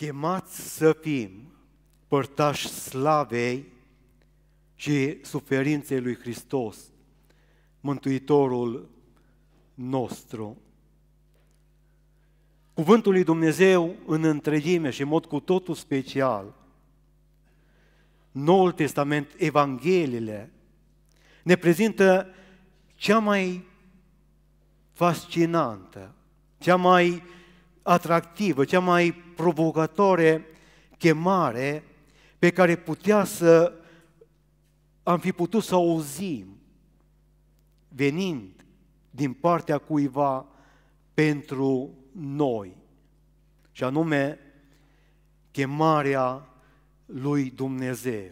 chemați să fim părtași slavei și suferinței lui Hristos, Mântuitorul nostru. Cuvântul lui Dumnezeu în întregime și în mod cu totul special, Noul Testament, Evangheliile, ne prezintă cea mai fascinantă, cea mai atractivă, cea mai provocatoare chemare pe care putea să am fi putut să auzim venind din partea cuiva pentru noi. Și anume, chemarea lui Dumnezeu.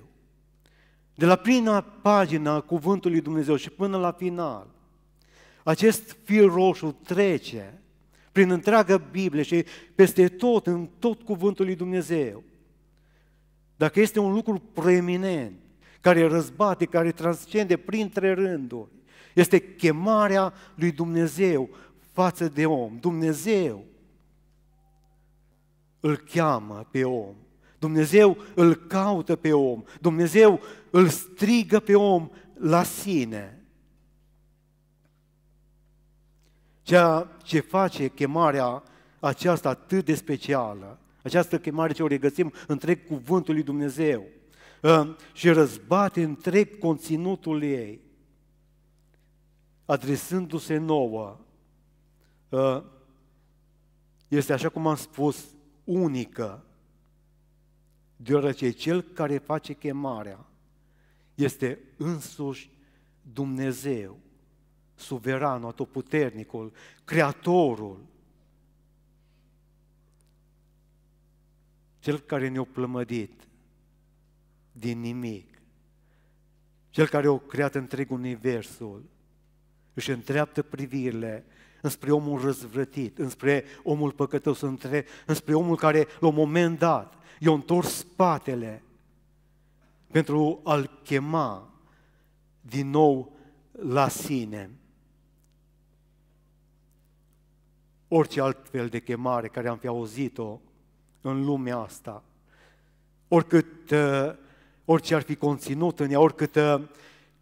De la prima pagină cuvântului Dumnezeu și până la final, acest fir roșu trece prin întreaga Biblie și peste tot, în tot cuvântul lui Dumnezeu. Dacă este un lucru preeminent, care răzbate, care transcende printre rânduri, este chemarea lui Dumnezeu față de om. Dumnezeu îl cheamă pe om. Dumnezeu îl caută pe om. Dumnezeu îl strigă pe om la sine. Ceea ce face chemarea aceasta atât de specială, această chemare ce o regăsim întreg cuvântul lui Dumnezeu ă, și răzbate întreg conținutul ei, adresându-se nouă, ă, este, așa cum am spus, unică, deoarece cel care face chemarea este însuși Dumnezeu suveranul, atotputernicul, creatorul, cel care ne-a plămădit din nimic, cel care a creat întreg universul, își întreaptă privirile înspre omul răzvrătit, înspre omul păcătos, între, înspre omul care la un moment dat i-a întors spatele pentru a-l chema din nou la sine. orice fel de chemare care am fi auzit-o în lumea asta, oricât, uh, orice ar fi conținut în ea, oricât uh,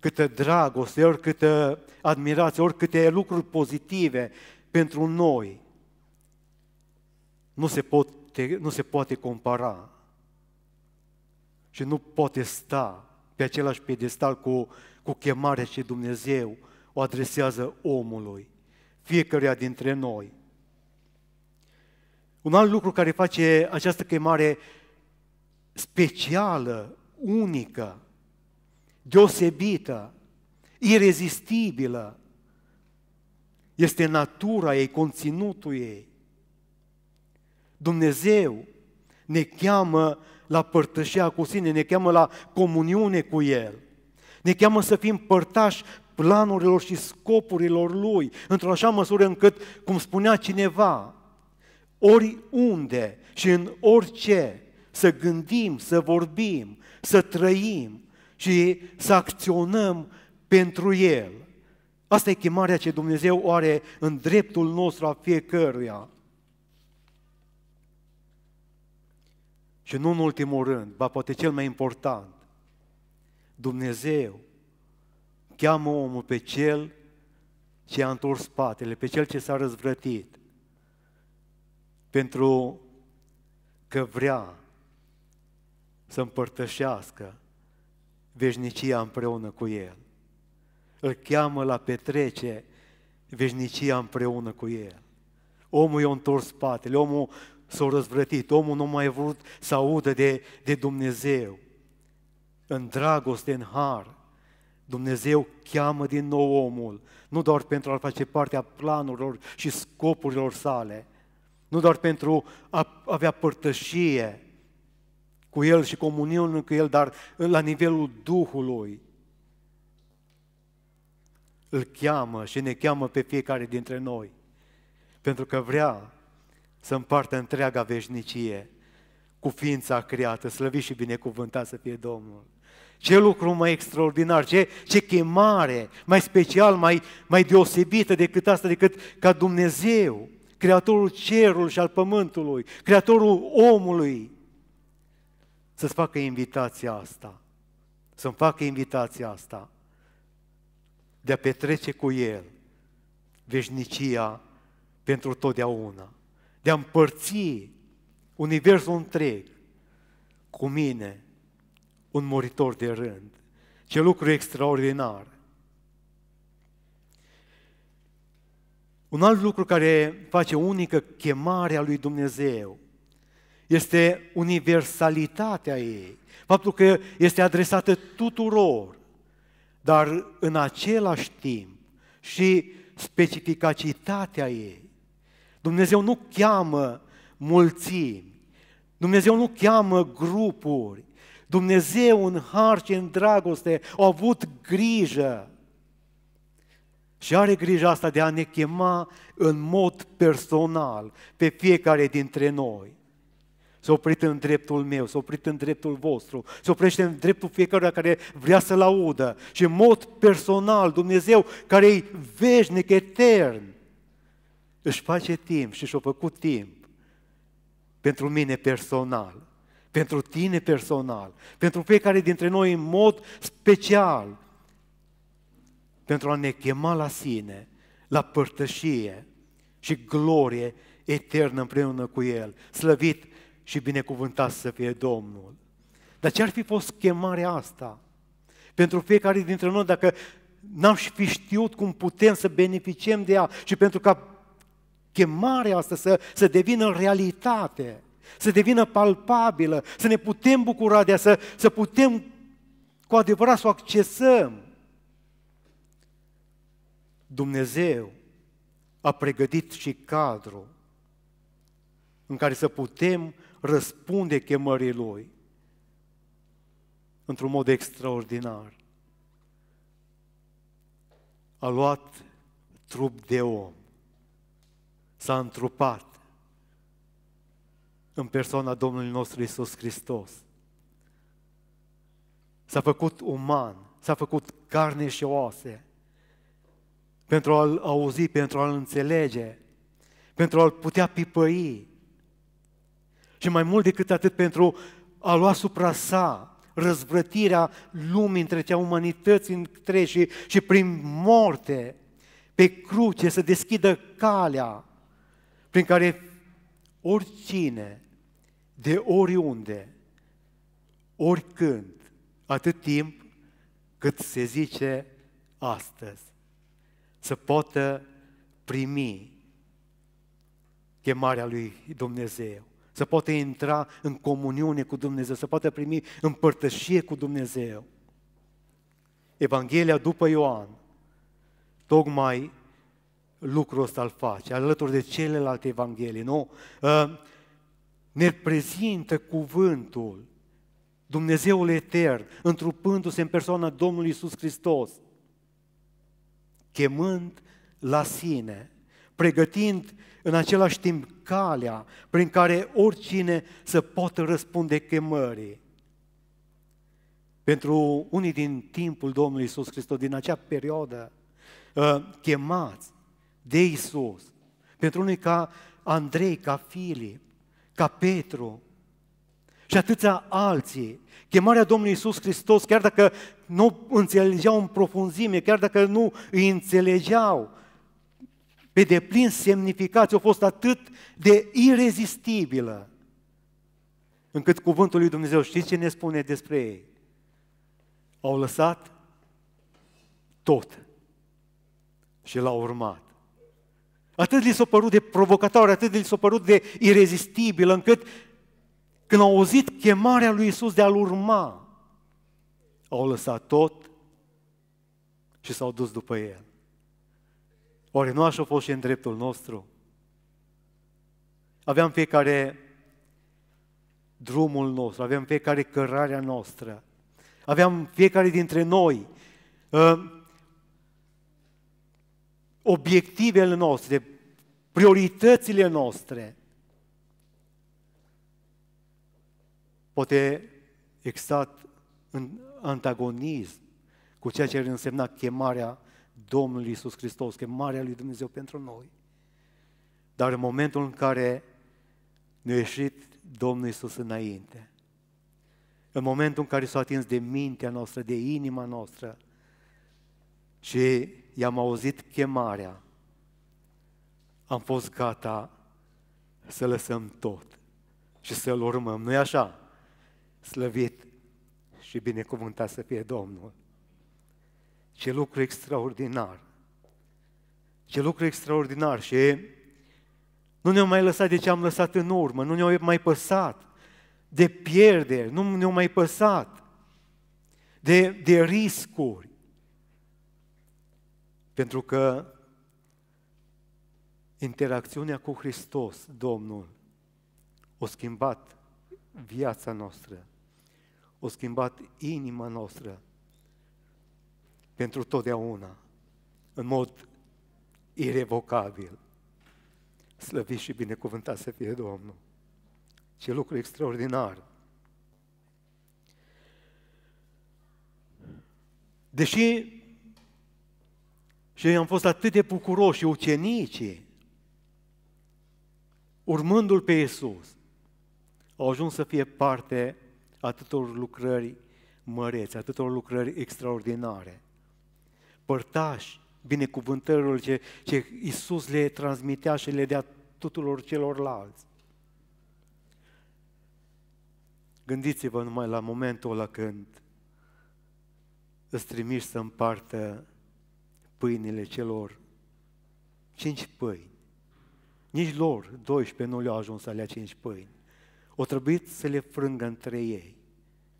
câtă dragoste, oricât uh, admirație, oricâte lucruri pozitive pentru noi, nu se, poate, nu se poate compara și nu poate sta pe același piedestal cu, cu chemarea ce Dumnezeu o adresează omului, fiecăruia dintre noi. Un alt lucru care face această chemare specială, unică, deosebită, irezistibilă, este natura ei, conținutul ei. Dumnezeu ne cheamă la părtășea cu sine, ne cheamă la comuniune cu El. Ne cheamă să fim părtași planurilor și scopurilor Lui, într-o așa măsură încât, cum spunea cineva, oriunde și în orice, să gândim, să vorbim, să trăim și să acționăm pentru El. Asta e chemarea ce Dumnezeu o are în dreptul nostru a fiecăruia. Și nu în ultimul rând, ba poate cel mai important, Dumnezeu cheamă omul pe cel ce a întors spatele, pe cel ce s-a răzvrătit, pentru că vrea să împărtășească veșnicia împreună cu El. Îl cheamă la petrece veșnicia împreună cu El. Omul i-a întors spatele, omul s-a răzvrătit, omul nu mai a vrut să audă de, de Dumnezeu. În dragoste, în har, Dumnezeu cheamă din nou omul, nu doar pentru a face parte a planurilor și scopurilor sale, nu doar pentru a avea părtășie cu El și comuniune cu El, dar la nivelul Duhului. Îl cheamă și ne cheamă pe fiecare dintre noi, pentru că vrea să împartă întreaga veșnicie cu ființa creată, slăvit și binecuvântat să fie Domnul. Ce lucru mai extraordinar, ce, ce chemare mai special, mai, mai deosebită decât asta, decât ca Dumnezeu Creatorul cerului și al pământului, Creatorul omului, să-ți facă invitația asta, să-mi facă invitația asta de a petrece cu El veșnicia pentru totdeauna, de a împărți universul întreg cu mine, un moritor de rând. Ce lucru extraordinar! Un alt lucru care face unică chemarea lui Dumnezeu este universalitatea ei, faptul că este adresată tuturor, dar în același timp și specificacitatea ei. Dumnezeu nu cheamă mulțimi, Dumnezeu nu cheamă grupuri, Dumnezeu în har și în dragoste a avut grijă și are grija asta de a ne chema în mod personal pe fiecare dintre noi. să oprește în dreptul meu, să oprește în dreptul vostru, să oprește în dreptul fiecăruia care vrea să-L audă. Și în mod personal, Dumnezeu, care e veșnic, etern, își face timp și și-a făcut timp pentru mine personal, pentru tine personal, pentru fiecare dintre noi în mod special, pentru a ne chema la sine, la părtășie și glorie eternă împreună cu El, slăvit și binecuvântat să fie Domnul. Dar ce ar fi fost chemarea asta? Pentru fiecare dintre noi, dacă n-am fi știut cum putem să beneficiem de ea și pentru ca chemarea asta să, să devină realitate, să devină palpabilă, să ne putem bucura de ea, să, să putem cu adevărat să o accesăm. Dumnezeu a pregătit și cadrul în care să putem răspunde chemării Lui într-un mod extraordinar. A luat trup de om, s-a întrupat în persoana Domnului nostru Isus Hristos. S-a făcut uman, s-a făcut carne și oase – pentru a-l auzi, pentru a-l înțelege, pentru a-l putea pipăi. Și mai mult decât atât, pentru a lua supra sa răzvrătirea lumii între cea umanității între și, și prin moarte, pe cruce, să deschidă calea prin care oricine, de oriunde, oricând, atât timp cât se zice astăzi, să poată primi chemarea lui Dumnezeu, să poată intra în comuniune cu Dumnezeu, să poată primi împărtășie cu Dumnezeu. Evanghelia după Ioan, tocmai lucrul ăsta îl face, alături de celelalte evanghelii, nu? Ă, ne prezintă cuvântul Dumnezeul etern, întrupându-se în persoana Domnului Isus Hristos, chemând la sine, pregătind în același timp calea prin care oricine să poată răspunde chemării. Pentru unii din timpul Domnului Isus Hristos, din acea perioadă, ă, chemați de Isus, pentru unii ca Andrei, ca Filip, ca Petru, și atâția alții. Chemarea Domnului Iisus Hristos, chiar dacă nu înțelegeau în profunzime, chiar dacă nu îi înțelegeau pe deplin semnificația, a fost atât de irezistibilă, încât cuvântul lui Dumnezeu, știți ce ne spune despre ei? Au lăsat tot și l-au urmat. Atât li s-a părut de provocator, atât li s-a părut de irezistibil, încât când au auzit chemarea lui Isus de a-L urma, au lăsat tot și s-au dus după El. Oare nu așa a fost și în dreptul nostru? Aveam fiecare drumul nostru, aveam fiecare cărarea noastră, aveam fiecare dintre noi uh, obiectivele noastre, prioritățile noastre. Poate exista în antagonism cu ceea ce ar însemna chemarea Domnului Isus Hristos, chemarea lui Dumnezeu pentru noi. Dar în momentul în care ne-a ieșit Domnul Isus înainte, în momentul în care s-a atins de mintea noastră, de inima noastră și i-am auzit chemarea, am fost gata să lăsăm tot și să-L urmăm. nu e așa? slăvit și binecuvântat să fie Domnul. Ce lucru extraordinar! Ce lucru extraordinar și nu ne-au mai lăsat de ce am lăsat în urmă, nu ne-au mai păsat de pierderi, nu ne-au mai păsat de, de riscuri. Pentru că interacțiunea cu Hristos, Domnul, a schimbat viața noastră a schimbat inima noastră pentru totdeauna, în mod irrevocabil Slăviți și binecuvântat să fie Domnul. Ce lucru extraordinar! Deși și am fost atât de bucuroși, ucenicii, urmându-L pe Iisus, au ajuns să fie parte atâtor lucrări măreți, atâtor lucrări extraordinare. Părtași binecuvântărilor ce, ce Iisus le transmitea și le dea tuturor celorlalți. Gândiți-vă numai la momentul ăla când îți trimiși să împartă pâinile celor cinci pâini. Nici lor 12 nu le-au ajuns alea cinci pâini o trebuit să le frângă între ei,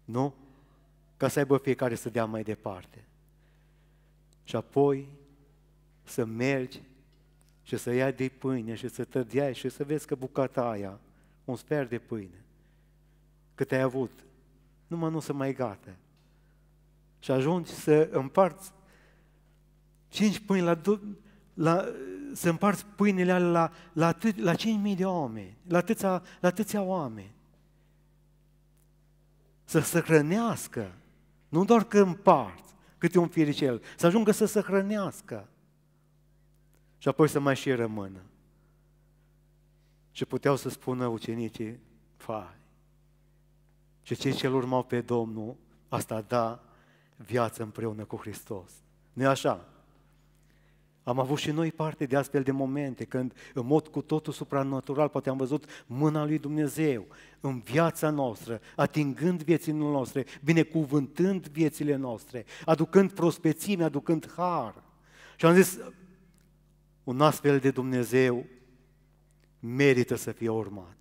nu? Ca să aibă fiecare să dea mai departe. Și apoi să mergi și să iai de pâine și să tădeai și să vezi că bucata aia, un sfert de pâine, cât ai avut, numai nu se mai gata. Și ajungi să împarți cinci pâini la la, să împarți pâinile alea la, la, atât, la 5.000 de oameni, la atâția, la atâția oameni. Să se hrănească, nu doar că împart câte un firicel, să ajungă să se hrănească și apoi să mai și rămână. Și puteau să spună ucenicii, fai, și cei ce urmau pe Domnul, asta da viață împreună cu Hristos. nu e așa? Am avut și noi parte de astfel de momente când, în mod cu totul supranatural, poate am văzut mâna lui Dumnezeu în viața noastră, atingând viețile noastre, binecuvântând viețile noastre, aducând prospețime, aducând har. Și am zis, un astfel de Dumnezeu merită să fie urmat.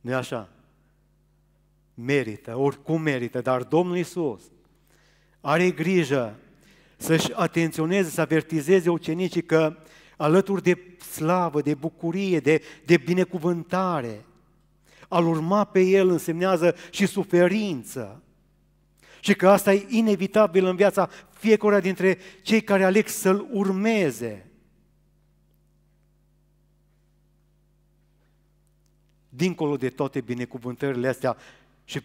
nu așa? Merită, oricum merită, dar Domnul Isus are grijă să-și atenționeze, să avertizeze ucenicii că alături de slavă, de bucurie, de, de binecuvântare, al urma pe El însemnează și suferință. Și că asta e inevitabil în viața fiecăruia dintre cei care aleg să-L urmeze. Dincolo de toate binecuvântările astea și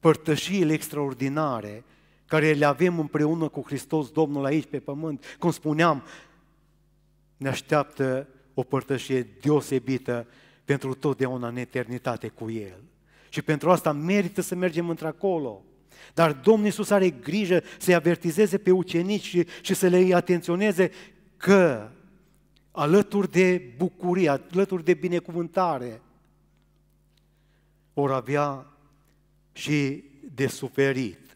părtășiile extraordinare, care le avem împreună cu Hristos Domnul aici pe pământ, cum spuneam, ne așteaptă o părtășie deosebită pentru totdeauna în eternitate cu El. Și pentru asta merită să mergem într-acolo. Dar Domnul Iisus are grijă să-i avertizeze pe ucenici și, și să le atenționeze că alături de bucurie, alături de binecuvântare, vor avea și de suferit.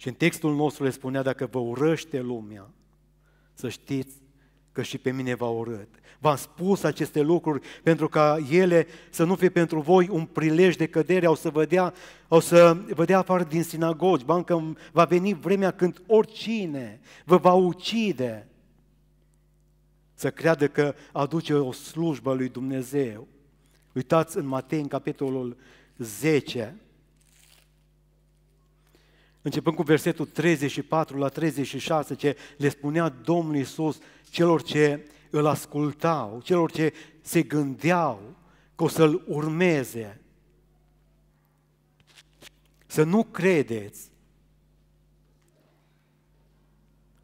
Și în textul nostru le spunea, dacă vă urăște lumea, să știți că și pe mine v-a urât. V-am spus aceste lucruri pentru ca ele să nu fie pentru voi un prilej de cădere, au să vă dea, au să vă dea afară din sinagogi, că va veni vremea când oricine vă va ucide să creadă că aduce o slujbă lui Dumnezeu. Uitați în Matei, în capitolul 10, începând cu versetul 34 la 36, ce le spunea Domnul Iisus celor ce îl ascultau, celor ce se gândeau că o să-L urmeze. Să nu credeți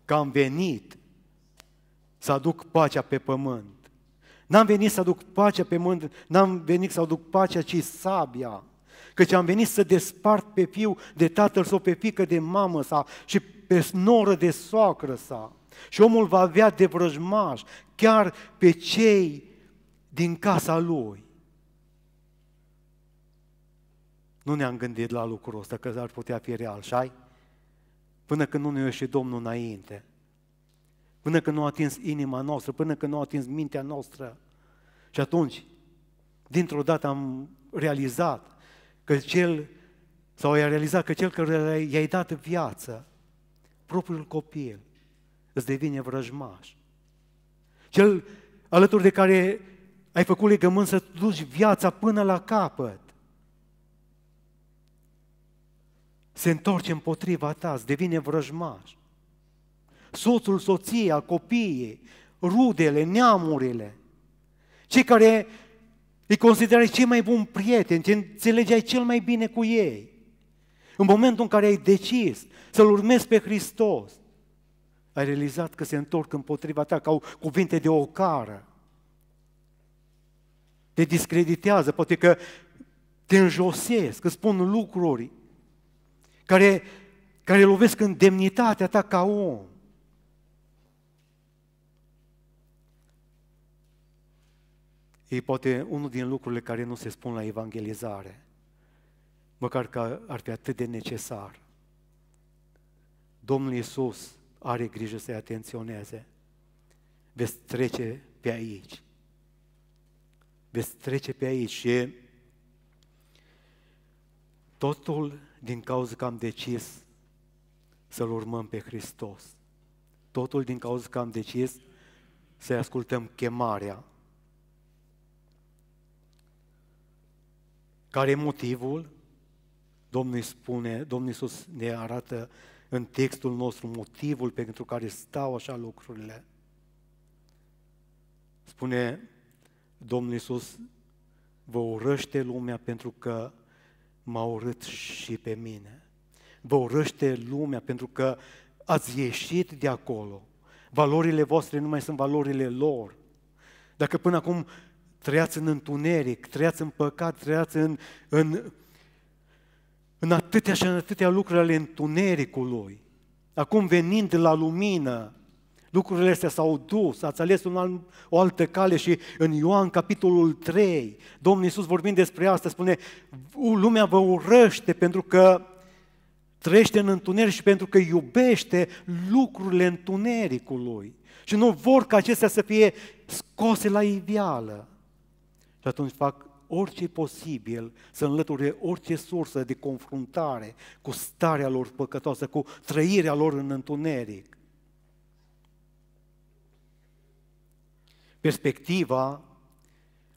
că am venit să aduc pacea pe pământ. N-am venit să aduc pacea pe pământ, n-am venit să aduc pacea, ci sabia căci am venit să despart pe fiu de tatăl sau pe fică de mamă sa și pe snoră de soacră sa. Și omul va avea de vrăjmaș chiar pe cei din casa lui. Nu ne-am gândit la lucrul ăsta, că ar putea fi real, șai? Până când nu ne și Domnul înainte, până când nu a atins inima noastră, până când nu a atins mintea noastră. Și atunci, dintr-o dată am realizat că cel, sau i-a realizat că cel care i-ai dat viață, propriul copil, îți devine vrăjmaș. Cel alături de care ai făcut legământ să duci viața până la capăt, se întorce împotriva ta, îți devine vrăjmaș. Soțul, soția, copiii, rudele, neamurile, cei care îi considerai cei mai buni prieteni, te înțelegeai cel mai bine cu ei. În momentul în care ai decis să-L urmezi pe Hristos, ai realizat că se întorc împotriva ta ca cuvinte de ocară. Te discreditează, poate că te înjosesc, că spun lucruri care, care lovesc în demnitatea ta ca om. E poate unul din lucrurile care nu se spun la evangelizare, măcar că ar fi atât de necesar. Domnul Iisus are grijă să-i atenționeze. Veți trece pe aici. Veți trece pe aici și totul din cauza că am decis să-L urmăm pe Hristos. Totul din cauza că am decis să-i ascultăm chemarea Care e motivul? Domnul spune, Domnul Iisus ne arată în textul nostru motivul pentru care stau așa lucrurile. Spune Domnul Iisus, vă urăște lumea pentru că m-a urât și pe mine. Vă urăște lumea pentru că ați ieșit de acolo. Valorile voastre nu mai sunt valorile lor. Dacă până acum trăiați în întuneric, trăiați în păcat, trăiați în, în, în atâtea și în atâtea lucruri ale întunericului. Acum venind de la lumină, lucrurile astea s-au dus, ați ales un alt, o altă cale și în Ioan, capitolul 3, Domnul Iisus vorbind despre asta, spune, lumea vă urăște pentru că trăiește în întuneric și pentru că iubește lucrurile întunericului. Și nu vor ca acestea să fie scoase la iveală. Și atunci fac orice posibil să înlăture orice sursă de confruntare cu starea lor păcătoasă, cu trăirea lor în întuneric. Perspectiva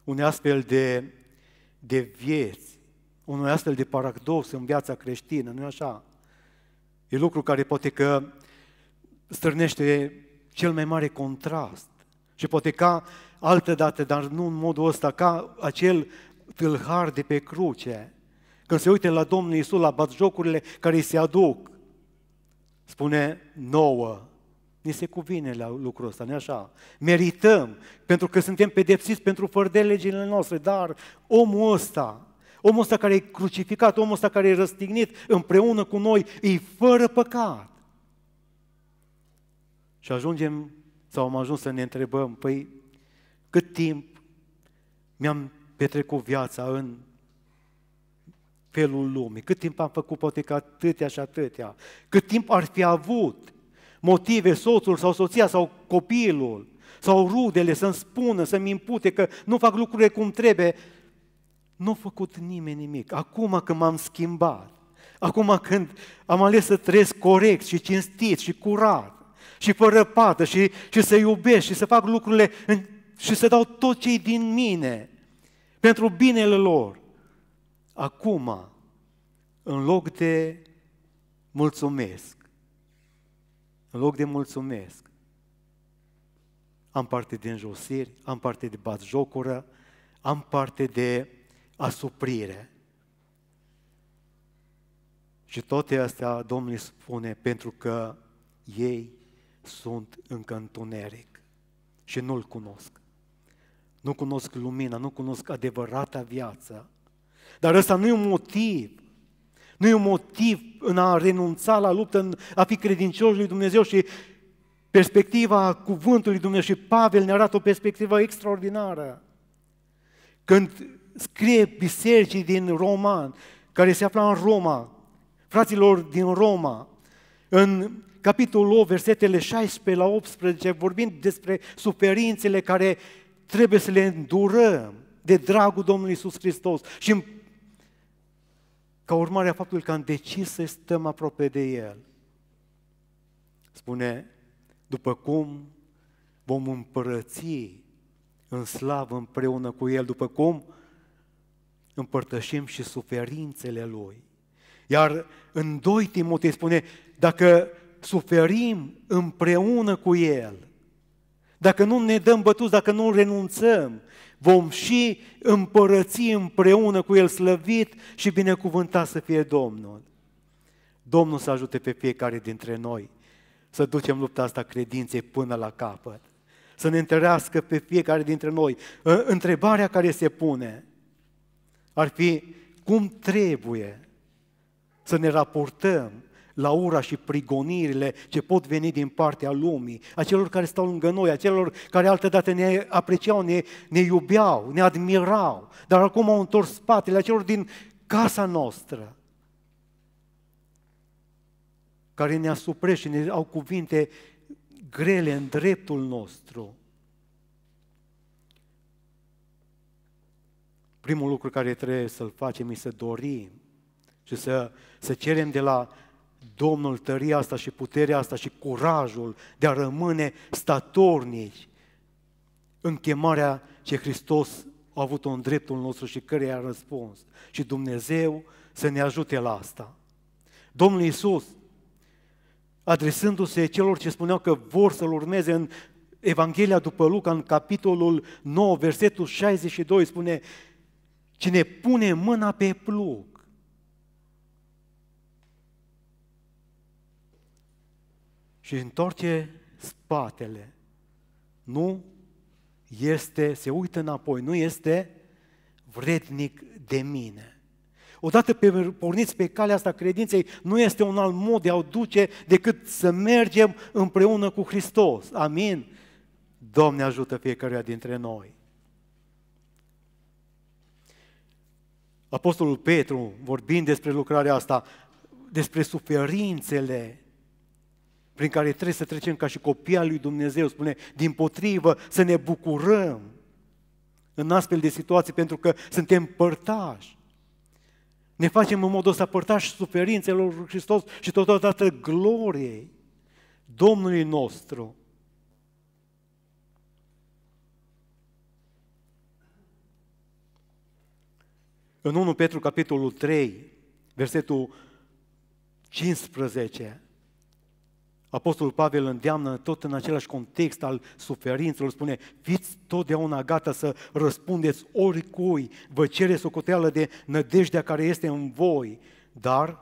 unei astfel de, de vieți, unui astfel de paradox în viața creștină, nu așa? E lucru care poate că stârnește cel mai mare contrast și poate ca altă dată, dar nu în modul ăsta, ca acel tâlhar de pe cruce, când se uită la Domnul Iisus, la batjocurile care îi se aduc, spune nouă, ni se cuvine la lucrul ăsta, nu așa? Merităm, pentru că suntem pedepsiți pentru fără de legile noastre, dar omul ăsta, omul ăsta care e crucificat, omul ăsta care e răstignit împreună cu noi, e fără păcat. Și ajungem sau am ajuns să ne întrebăm, păi cât timp mi-am petrecut viața în felul lumii, cât timp am făcut poate că atâtea și atâtea, cât timp ar fi avut motive soțul sau soția sau copilul sau rudele să-mi spună, să-mi impute că nu fac lucrurile cum trebuie, nu a făcut nimeni nimic. Acum când m-am schimbat, acum când am ales să trăiesc corect și cinstit și curat, și fără pată și, și să iubesc și să fac lucrurile în, și să dau tot ce din mine pentru binele lor. Acum, în loc de mulțumesc, în loc de mulțumesc, am parte de înjosiri, am parte de batjocură, am parte de asuprire. Și toate astea Domnul spune pentru că ei sunt încă întuneric și nu-L cunosc. Nu cunosc lumina, nu cunosc adevărata viață. Dar ăsta nu e un motiv. Nu e un motiv în a renunța la luptă, în a fi credincioși lui Dumnezeu și perspectiva cuvântului Dumnezeu și Pavel ne arată o perspectivă extraordinară. Când scrie bisericii din Roman, care se afla în Roma, fraților din Roma, în capitolul 8, versetele 16 la 18, vorbind despre suferințele care trebuie să le îndurăm de dragul Domnului Iisus Hristos și ca urmare a faptului că am decis să stăm aproape de El. Spune, după cum vom împărăți în slavă împreună cu El, după cum împărtășim și suferințele Lui. Iar în 2 Timotei spune, dacă suferim împreună cu El, dacă nu ne dăm bătuți, dacă nu renunțăm, vom și împărăți împreună cu El slăvit și binecuvântat să fie Domnul. Domnul să ajute pe fiecare dintre noi să ducem lupta asta credinței până la capăt. Să ne întărească pe fiecare dintre noi. Întrebarea care se pune ar fi cum trebuie să ne raportăm la ura și prigonirile ce pot veni din partea lumii, a celor care stau lângă noi, a celor care altădată ne apreciau, ne, ne iubeau, ne admirau, dar acum au întors spatele, a celor din casa noastră, care ne asupresc și ne au cuvinte grele în dreptul nostru. Primul lucru care trebuie să-l facem este să dorim și să, să cerem de la Domnul tăria asta și puterea asta și curajul de a rămâne statornici în chemarea ce Hristos a avut-o în dreptul nostru și care a răspuns. Și Dumnezeu să ne ajute la asta. Domnul Iisus, adresându-se celor ce spuneau că vor să-L urmeze în Evanghelia după Luca, în capitolul 9, versetul 62, spune Cine pune mâna pe plug și își întoarce spatele. Nu este, se uită înapoi, nu este vrednic de mine. Odată pe, porniți pe calea asta credinței, nu este un alt mod de a o duce decât să mergem împreună cu Hristos. Amin? Doamne ajută fiecare dintre noi. Apostolul Petru, vorbind despre lucrarea asta, despre suferințele prin care trebuie să trecem ca și copii al lui Dumnezeu. Spune, din potrivă, să ne bucurăm în astfel de situații, pentru că suntem părtași. Ne facem în modul să părtași suferințelor lui Hristos și totodată gloriei Domnului nostru. În 1 Petru, capitolul 3, versetul 15, Apostolul Pavel îndeamnă tot în același context al suferințelor, spune, fiți totdeauna gata să răspundeți oricui vă cere socoteală de nădejdea care este în voi, dar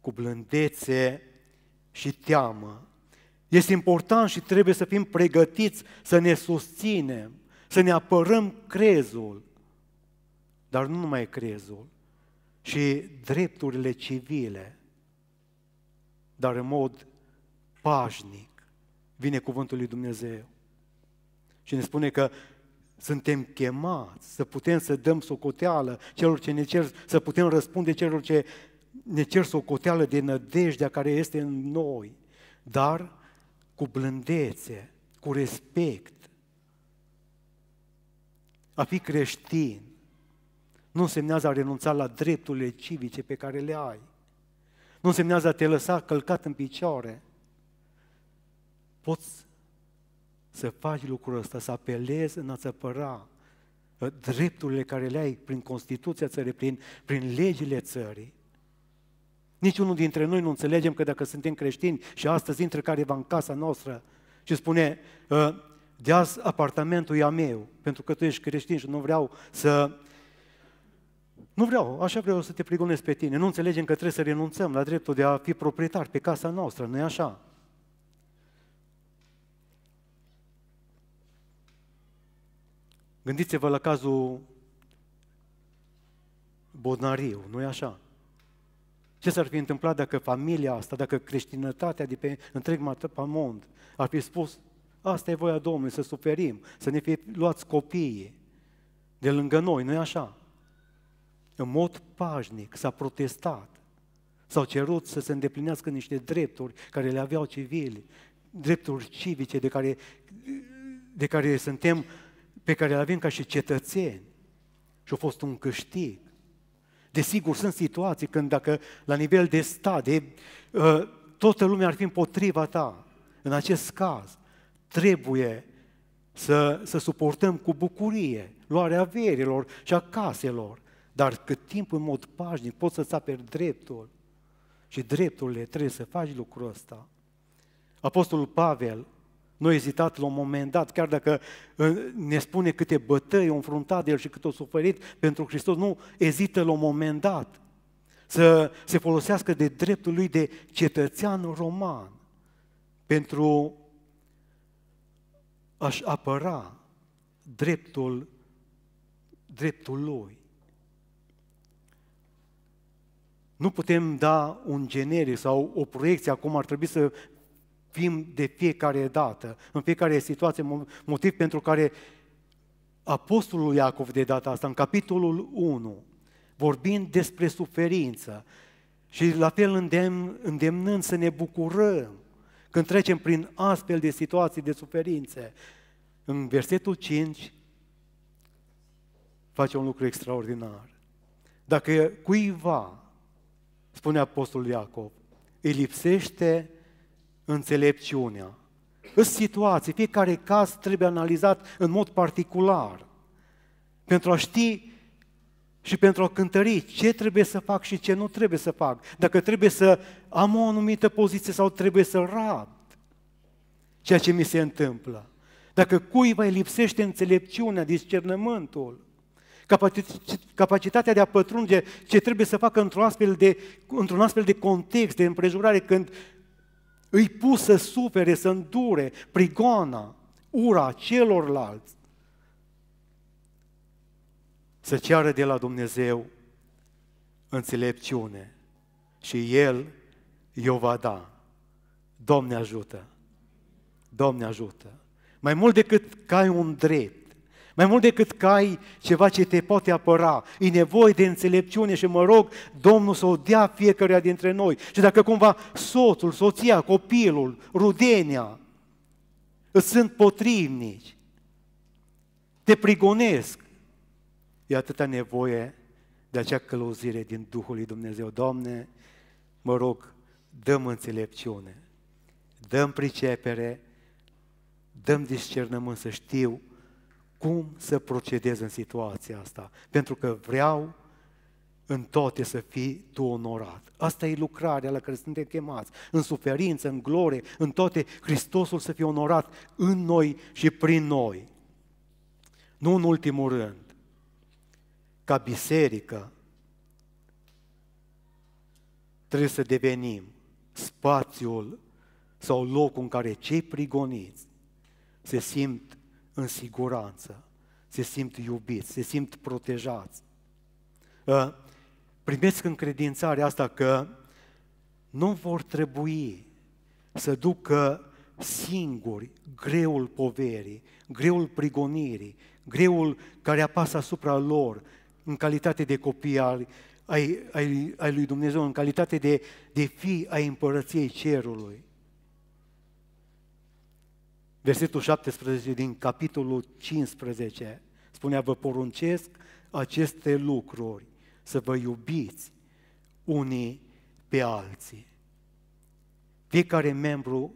cu blândețe și teamă. Este important și trebuie să fim pregătiți să ne susținem, să ne apărăm crezul, dar nu numai crezul, și drepturile civile, dar în mod pașnic vine cuvântul lui Dumnezeu și ne spune că suntem chemați să putem să dăm socoteală celor ce ne cer, să putem răspunde celor ce ne cer socoteală de nădejdea care este în noi, dar cu blândețe, cu respect. A fi creștin nu semnează a renunța la drepturile civice pe care le ai. Nu semnează a te lăsa călcat în picioare poți să faci lucrul ăsta, să apelezi în a-ți apăra uh, drepturile care le ai prin Constituția țării, prin, prin legile țării. Niciunul dintre noi nu înțelegem că dacă suntem creștini și astăzi intră careva în casa noastră și spune uh, de azi apartamentul e a meu, pentru că tu ești creștin și nu vreau să... Nu vreau, așa vreau să te prigonesc pe tine. Nu înțelegem că trebuie să renunțăm la dreptul de a fi proprietar pe casa noastră, nu e așa? Gândiți-vă la cazul Bodnariu, nu-i așa? Ce s-ar fi întâmplat dacă familia asta, dacă creștinătatea de pe întreg pământ ar fi spus, asta e voia Domnului, să suferim, să ne fie luați copiii de lângă noi, nu-i așa? În mod pașnic s-a protestat, s-au cerut să se îndeplinească niște drepturi care le aveau civili, drepturi civice de care, de care suntem pe care îl avem ca și cetățeni și a fost un câștig. Desigur, sunt situații când dacă la nivel de stat, de, uh, toată lumea ar fi împotriva ta, în acest caz, trebuie să, să suportăm cu bucurie luarea averilor și a caselor, dar cât timp în mod pașnic poți să-ți aperi dreptul și drepturile trebuie să faci lucrul ăsta. Apostolul Pavel nu a ezitat la un moment dat, chiar dacă uh, ne spune câte bătăi a înfruntat de el și cât a suferit pentru Hristos, nu ezită la un moment dat să se folosească de dreptul lui de cetățean roman pentru a-și apăra dreptul, dreptul lui. Nu putem da un generic sau o proiecție, acum ar trebui să fim de fiecare dată, în fiecare situație, motiv pentru care Apostolul Iacov de data asta, în capitolul 1, vorbind despre suferință și la fel îndemn, îndemnând să ne bucurăm când trecem prin astfel de situații de suferințe, în versetul 5 face un lucru extraordinar. Dacă cuiva, spune Apostolul Iacov, îi lipsește înțelepciunea. În situații, fiecare caz trebuie analizat în mod particular pentru a ști și pentru a cântări ce trebuie să fac și ce nu trebuie să fac. Dacă trebuie să am o anumită poziție sau trebuie să rad ceea ce mi se întâmplă. Dacă cuiva îi lipsește înțelepciunea, discernământul, capacitatea de a pătrunge ce trebuie să facă într-un astfel într astfel de context, de împrejurare, când îi pus să supere, să îndure prigoana, ura celorlalți. Să ceară de la Dumnezeu înțelepciune și El i-o va da. Domne ajută! Domne ajută! Mai mult decât ca un drept, mai mult decât cai, ceva ce te poate apăra. E nevoie de înțelepciune și mă rog Domnul să o dea fiecăruia dintre noi. Și dacă cumva soțul, soția, copilul, rudenia îți sunt potrivnici, te prigonesc, e atâta nevoie de acea călăuzire din Duhul lui Dumnezeu. Doamne, mă rog, dăm înțelepciune, dăm pricepere, dăm discernământ să știu cum să procedez în situația asta, pentru că vreau în toate să fii tu onorat. Asta e lucrarea la care suntem chemați. În suferință, în glorie, în toate, Hristosul să fie onorat în noi și prin noi. Nu în ultimul rând, ca biserică, trebuie să devenim spațiul sau locul în care cei prigoniți se simt în siguranță, se simt iubiți, se simt protejați. Ă, primesc credințarea asta că nu vor trebui să ducă singuri greul poverii, greul prigonirii, greul care apasă asupra lor în calitate de copii al, ai, ai, ai lui Dumnezeu, în calitate de, de fii ai împărăției cerului. Versetul 17 din capitolul 15 spunea, vă poruncesc aceste lucruri, să vă iubiți unii pe alții. Fiecare membru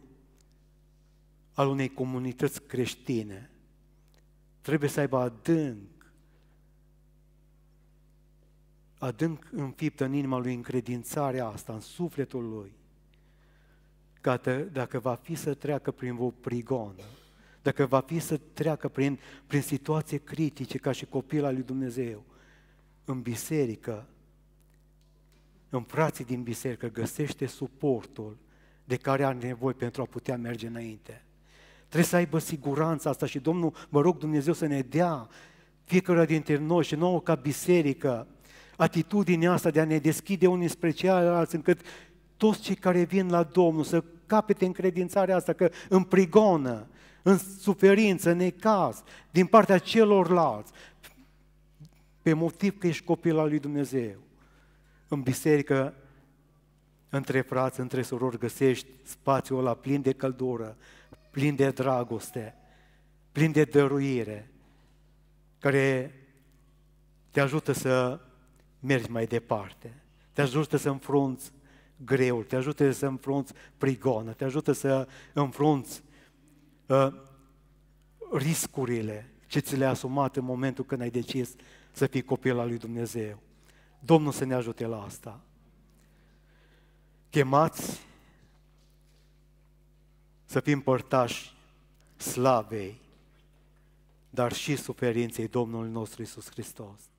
al unei comunități creștine trebuie să aibă adânc, adânc înfiptă în inima lui încredințarea asta, în sufletul lui, dacă va fi să treacă prin o prigonă, dacă va fi să treacă prin, prin situații critice ca și copil al lui Dumnezeu, în biserică, în frații din biserică, găsește suportul de care are nevoie pentru a putea merge înainte. Trebuie să aibă siguranța asta și Domnul, mă rog Dumnezeu să ne dea fiecare dintre noi și nouă ca biserică, atitudinea asta de a ne deschide unii spre ceilalți, încât toți cei care vin la Domnul să capete încredințarea asta, că în prigonă, în suferință, în ecaz, din partea celorlalți, pe motiv că ești copil al lui Dumnezeu. În biserică, între frați, între surori, găsești spațiul ăla plin de căldură, plin de dragoste, plin de dăruire, care te ajută să mergi mai departe, te ajută să înfrunți greul, te ajută să înfrunți prigonă, te ajută să înfrunți uh, riscurile ce ți le-ai asumat în momentul când ai decis să fii copil al lui Dumnezeu. Domnul să ne ajute la asta. Chemați să fim părtași slavei, dar și suferinței Domnului nostru Isus Hristos.